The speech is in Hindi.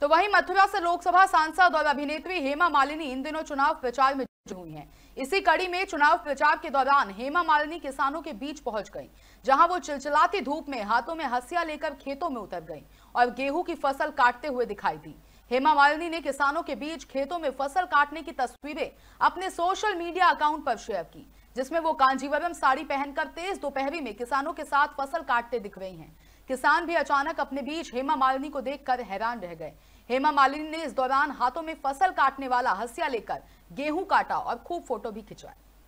तो वहीं मथुरा से लोकसभा सांसद और अभिनेत्री हेमा मालिनी इन दिनों चुनाव प्रचार में हुई हैं। इसी कड़ी में चुनाव प्रचार के दौरान हेमा मालिनी किसानों के बीच पहुंच गई जहां वो चिलचिलाती धूप में हाथों में हसिया लेकर खेतों में उतर गई और गेहूं की फसल काटते हुए दिखाई दी हेमा मालिनी ने किसानों के बीच खेतों में फसल काटने की तस्वीरें अपने सोशल मीडिया अकाउंट पर शेयर की जिसमें वो कांजीवरम साड़ी पहनकर तेज दोपहरी में किसानों के साथ फसल काटते दिख रही हैं किसान भी अचानक अपने बीच हेमा मालिनी को देखकर हैरान रह गए हेमा मालिनी ने इस दौरान हाथों में फसल काटने वाला हसिया लेकर गेहूं काटा और खूब फोटो भी खिंचवाए